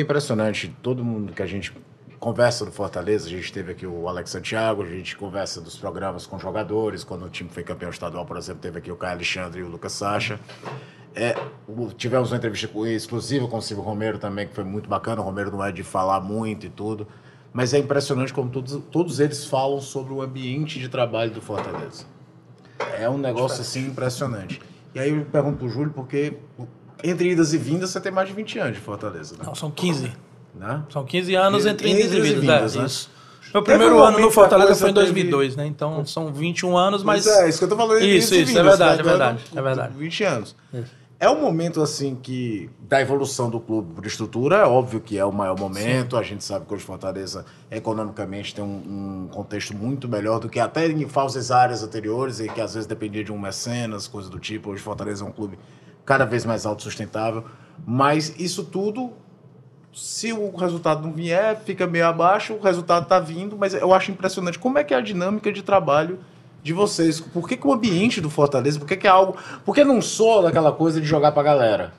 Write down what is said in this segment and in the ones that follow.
impressionante, todo mundo que a gente conversa do Fortaleza, a gente teve aqui o Alex Santiago, a gente conversa dos programas com jogadores, quando o time foi campeão estadual, por exemplo, teve aqui o Caio Alexandre e o Lucas Sacha. É, tivemos uma entrevista exclusiva com o Silvio Romero também, que foi muito bacana, o Romero não é de falar muito e tudo, mas é impressionante como todos, todos eles falam sobre o ambiente de trabalho do Fortaleza. É um negócio assim impressionante. E aí eu pergunto pro Júlio, porque entre idas e vindas, você tem mais de 20 anos de Fortaleza. Né? Não, são 15. Né? São 15 anos entre, entre idas e vindas. vindas é, né? Isso. Meu primeiro ano no Fortaleza foi em 2002, teve... né? Então são 21 anos, mas. é, isso que eu tô falando. Isso, isso, é vindas, né? é então, verdade, é verdade, é verdade. 20 anos. Isso. É um momento assim que da evolução do clube de estrutura, é óbvio que é o maior momento. Sim. A gente sabe que hoje Fortaleza economicamente tem um, um, contexto muito melhor do que até em falsas áreas anteriores e que às vezes dependia de um mecenas, coisa do tipo. Hoje Fortaleza é um clube cada vez mais autossustentável. Mas isso tudo, se o resultado não vier, fica meio abaixo, o resultado está vindo, mas eu acho impressionante como é que é a dinâmica de trabalho de vocês. Por que, que o ambiente do Fortaleza, por que, que é algo. Por que não só daquela coisa de jogar para a galera?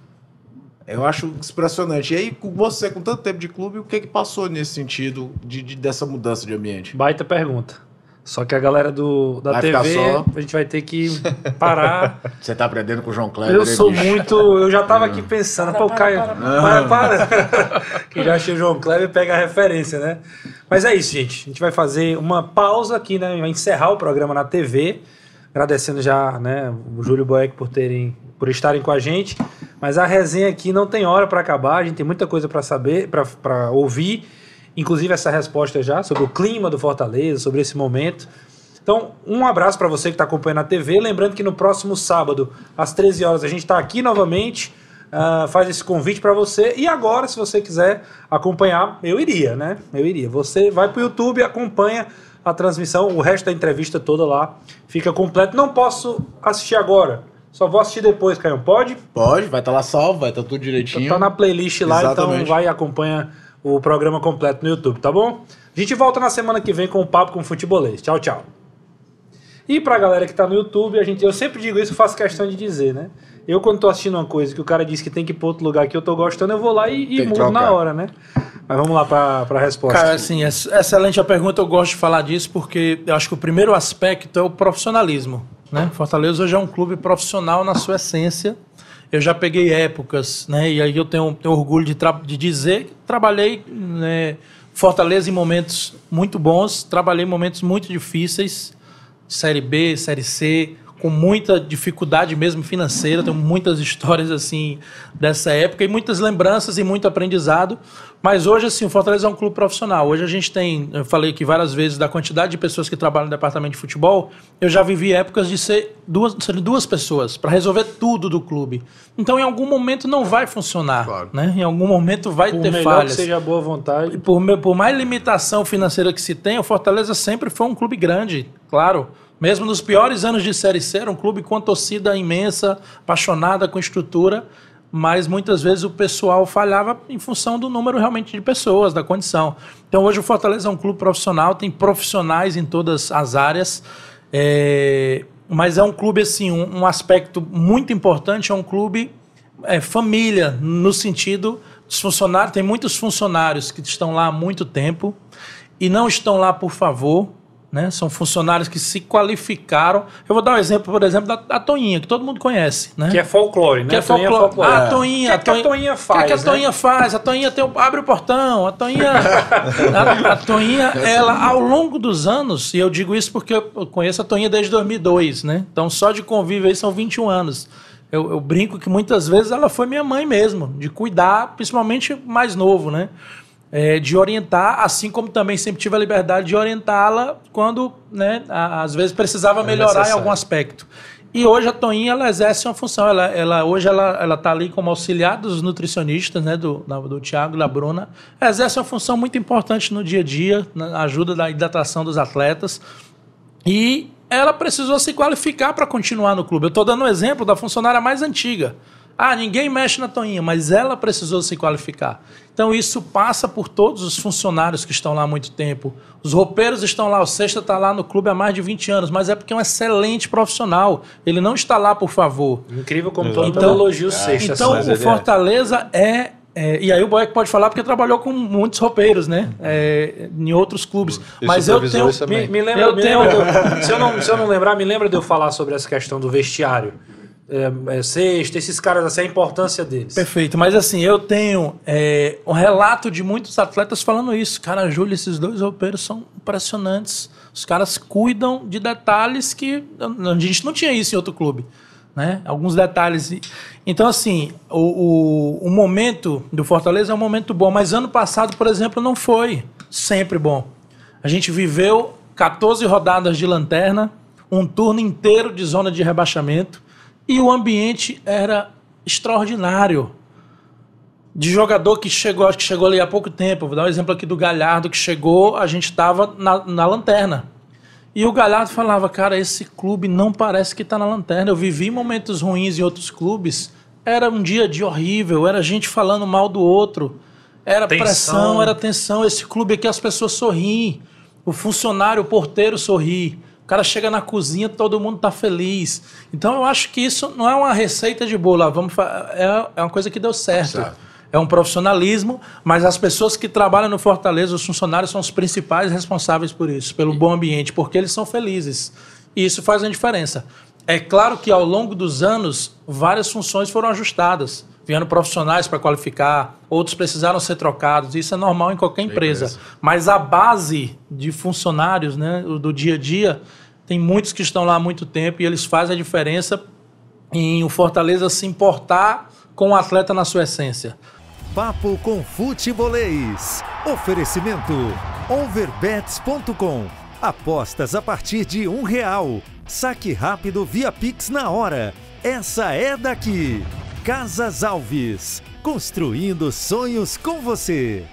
Eu acho impressionante. E aí, com você, com tanto tempo de clube, o que, que passou nesse sentido de, de dessa mudança de ambiente? Baita pergunta. Só que a galera do, da vai TV, a gente vai ter que parar. Você tá aprendendo com o João Kleber. Eu sou bicho. muito. Eu já tava aqui é. pensando, para, pô, Caio, para, para. para. que já achei o João e pega a referência, né? Mas é isso, gente. A gente vai fazer uma pausa aqui, né? Vai encerrar o programa na TV. Agradecendo já, né, o Júlio Boeck por terem, por estarem com a gente. Mas a resenha aqui não tem hora para acabar, a gente tem muita coisa para saber, para ouvir inclusive essa resposta já sobre o clima do Fortaleza, sobre esse momento. Então, um abraço para você que está acompanhando a TV. Lembrando que no próximo sábado, às 13 horas, a gente está aqui novamente. Uh, faz esse convite para você. E agora, se você quiser acompanhar, eu iria, né? Eu iria. Você vai para o YouTube, acompanha a transmissão, o resto da entrevista toda lá fica completo. Não posso assistir agora. Só vou assistir depois, Caio. Pode? Pode, vai estar tá lá salvo, vai estar tá tudo direitinho. Tá, tá na playlist lá, então Exatamente. então vai e acompanha o programa completo no YouTube, tá bom? A gente volta na semana que vem com o papo com o futebolês. Tchau, tchau. E pra galera que tá no YouTube, a gente, eu sempre digo isso, faço questão de dizer, né? Eu quando tô assistindo uma coisa que o cara diz que tem que ir pra outro lugar que eu tô gostando, eu vou lá e, e mudo trocar. na hora, né? Mas vamos lá pra, pra resposta. Cara, assim, é excelente a pergunta, eu gosto de falar disso porque eu acho que o primeiro aspecto é o profissionalismo, né? Fortaleza hoje é um clube profissional na sua essência, eu já peguei épocas, né? E aí eu tenho, tenho orgulho de, de dizer que trabalhei né, Fortaleza em momentos muito bons, trabalhei em momentos muito difíceis, Série B, Série C, com muita dificuldade mesmo financeira. Tenho muitas histórias assim dessa época e muitas lembranças e muito aprendizado, mas hoje, assim, o Fortaleza é um clube profissional. Hoje a gente tem, eu falei aqui várias vezes, da quantidade de pessoas que trabalham no departamento de futebol, eu já vivi épocas de ser duas, ser duas pessoas para resolver tudo do clube. Então, em algum momento não vai funcionar. Claro. Né? Em algum momento vai por ter melhor falhas. Que seja boa vontade. Por, por mais limitação financeira que se tenha, o Fortaleza sempre foi um clube grande, claro. Mesmo nos piores anos de Série C, era um clube com torcida imensa, apaixonada com estrutura mas muitas vezes o pessoal falhava em função do número realmente de pessoas, da condição. Então hoje o Fortaleza é um clube profissional, tem profissionais em todas as áreas, é, mas é um clube assim, um, um, aspecto muito importante, é um clube é, família, no sentido dos funcionários, tem muitos funcionários que estão lá há muito tempo e não estão lá por favor, né? São funcionários que se qualificaram. Eu vou dar um exemplo, por exemplo, da, da que todo mundo conhece. Né? Que é folclore, né? Que é, é folclore. Ah, a Toninha O que, é a Toninha faz? O que, é a né? Toninha faz? A Toninha tem, abre o portão. A Toninha a, a ela, ao longo dos anos, e eu digo isso porque eu conheço a Toninha desde 2002, né? Então, só de convívio aí são 21 anos. Eu, eu brinco que muitas vezes ela foi minha mãe mesmo, de cuidar, principalmente mais novo, né? é, de orientar, assim como também sempre tive a liberdade de orientá-la quando, né, às vezes precisava melhorar em algum aspecto. E hoje a Toinha ela exerce uma função. Ela, ela hoje ela ela está ali como auxiliar dos nutricionistas, né, do do Tiago e da Bruna. exerce uma função muito importante no dia a dia, na ajuda da hidratação dos atletas. E ela precisou se qualificar para continuar no clube. Eu estou dando um exemplo da funcionária mais antiga. Ah, ninguém mexe na toninha, mas ela precisou se qualificar. Então isso passa por todos os funcionários que estão lá há muito tempo. Os roupeiros estão lá, o Sexta está lá no clube há mais de 20 anos, mas é porque é um excelente profissional. Ele não está lá por favor. Incrível como todo então, elogia o ah, Sexta. Então o é- Fortaleza é, é, E aí o Boeck pode falar porque trabalhou com muitos roupeiros, né? É, em outros clubes. mas eu tenho. Me, me, lembra, eu me tenho... lembra se, eu não, se eu não lembrar, me lembra de eu falar sobre essa questão do vestiário é, é, Sexta, esses caras, assim, a importância deles. Perfeito, mas assim, eu tenho é, um relato de muitos atletas falando isso. Cara, Júlio, esses dois roupeiros são impressionantes. Os caras cuidam de detalhes que a gente não tinha isso em outro clube. Né? Alguns detalhes. Então, assim, o, o, o momento do Fortaleza é um momento bom, mas ano passado, por exemplo, não foi sempre bom. A gente viveu 14 rodadas de lanterna, um turno inteiro de zona de rebaixamento e o ambiente era extraordinário. De jogador que chegou, acho que chegou ali há pouco tempo. Vou dar um exemplo aqui do Galhardo, que chegou, a gente estava na, na lanterna. E o Galhardo falava, cara, esse clube não parece que está na lanterna. Eu vivi momentos ruins em outros clubes. Era um dia de horrível, era gente falando mal do outro. Era tensão. pressão, era tensão. Esse clube aqui as pessoas sorriem. O funcionário, o porteiro sorri. O cara chega na cozinha, todo mundo tá feliz. Então eu acho que isso não é uma receita de bolo. Ah, vamos é, é uma coisa que deu certo. É um profissionalismo, mas as pessoas que trabalham no Fortaleza, os funcionários, são os principais responsáveis por isso, pelo bom ambiente, porque eles são felizes. E isso faz uma diferença. É claro que ao longo dos anos, várias funções foram ajustadas. Vieram profissionais para qualificar, outros precisaram ser trocados. Isso é normal em qualquer empresa. empresa. Mas a base de funcionários né, do dia a dia, tem muitos que estão lá há muito tempo e eles fazem a diferença em o Fortaleza se importar com o atleta na sua essência. Papo com Futebolês. Oferecimento overbets.com Apostas a partir de um real. Saque rápido via Pix na hora. Essa é daqui. Casas Alves. Construindo sonhos com você.